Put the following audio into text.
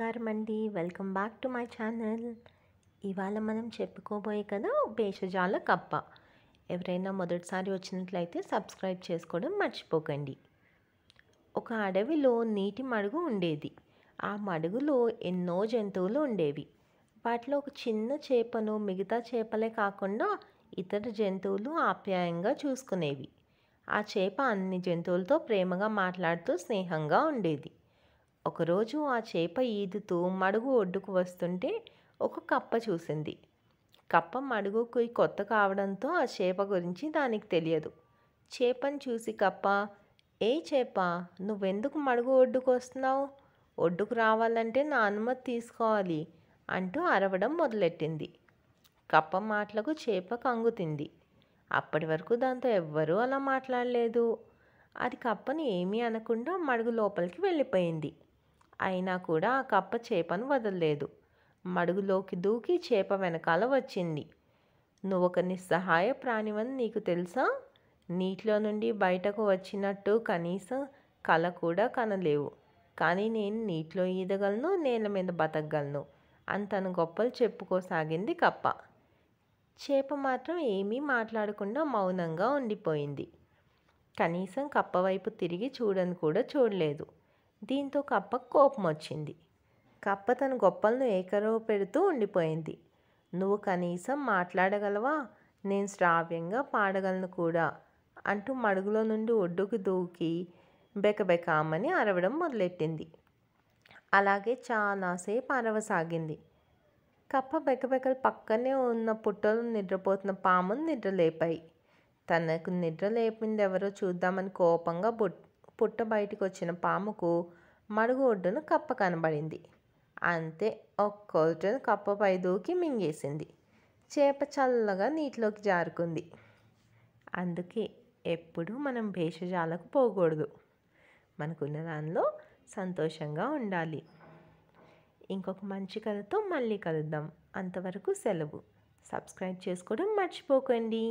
నమస్కారం అండి welcome back to my channel ఇవాళ మనం చెప్పుకోబోయే కదా భేషజాల కప్ప ఎవరైనా మొదటిసారి వచ్చినట్లయితే సబ్స్క్రైబ్ చేసుకోవడం మర్చిపోకండి ఒక అడవిలో నీటి మడుగు ఉండేది ఆ మడుగులో ఎన్నో జంతువులు ఉండేవి వాటిలో ఒక చిన్న చేపను మిగతా చేపలే కాకుండా ఇతర జంతువులు ఆప్యాయంగా చూసుకునేవి ఆ చేప అన్ని జంతువులతో ప్రేమగా మాట్లాడుతూ స్నేహంగా ఉండేది ఒకరోజు ఆ చేప ఈదుతూ మడుగు ఒడ్డుకు వస్తుంటే ఒక కప్ప చూసింది కప్ప మడుగుకు కొత్త కావడంతో ఆ చేప గురించి దానికి తెలియదు చేపను చూసి కప్ప ఏ చేప నువ్వెందుకు మడుగు ఒడ్డుకు వస్తున్నావు ఒడ్డుకు రావాలంటే నా అనుమతి తీసుకోవాలి అంటూ అరవడం మొదలెట్టింది కప్ప మాటలకు చేప తింది అప్పటి వరకు దాంతో ఎవ్వరూ అలా మాట్లాడలేదు అది కప్పని ఏమీ అనకుండా మడుగు లోపలికి వెళ్ళిపోయింది అయినా కూడా ఆ కప్ప చేపను వదలలేదు మడుగులోకి దూకి చేప వెనకాల వచ్చింది నువ్వొక నిస్సహాయ ప్రాణివని నీకు తెలుసా నీటిలో నుండి బయటకు వచ్చినట్టు కనీసం కల కూడా కనలేవు కానీ నేను నీటిలో ఈదగలను నేల మీద బతకగలను అంతను గొప్పలు చెప్పుకోసాగింది కప్ప చేప మాత్రం ఏమీ మాట్లాడకుండా మౌనంగా ఉండిపోయింది కనీసం కప్ప వైపు తిరిగి చూడని కూడా చూడలేదు దీంతో కప్పకు కోపం వచ్చింది కప్ప తన గొప్పలను ఏకరవ పెడుతూ ఉండిపోయింది నువ్వు కనీసం మాట్లాడగలవా నేను శ్రావ్యంగా పాడగలను కూడా అంటూ మడుగులో నుండి ఒడ్డుకు దూకి బెకబెకామని అరవడం మొదలెట్టింది అలాగే చాలాసేపు అరవసాగింది కప్ప బెకబెకలు పక్కనే ఉన్న పుట్టలు నిద్రపోతున్న పామును నిద్రలేపాయి తనకు నిద్ర లేపింది ఎవరో చూద్దామని కోపంగా బొట్ పుట్ట బయటికి వచ్చిన పాముకు మడుగు ఒడ్డున కప్ప కనబడింది అంతే ఒక్కొక్కటిన కప్పపై దూకి మింగేసింది చేప చల్లగా నీటిలోకి జారుకుంది అందుకే ఎప్పుడూ మనం భేషజాలకు పోకూడదు మనకున్న దానిలో సంతోషంగా ఉండాలి ఇంకొక మంచి కథతో మళ్ళీ కలుద్దాం అంతవరకు సెలవు సబ్స్క్రైబ్ చేసుకోవడం మర్చిపోకండి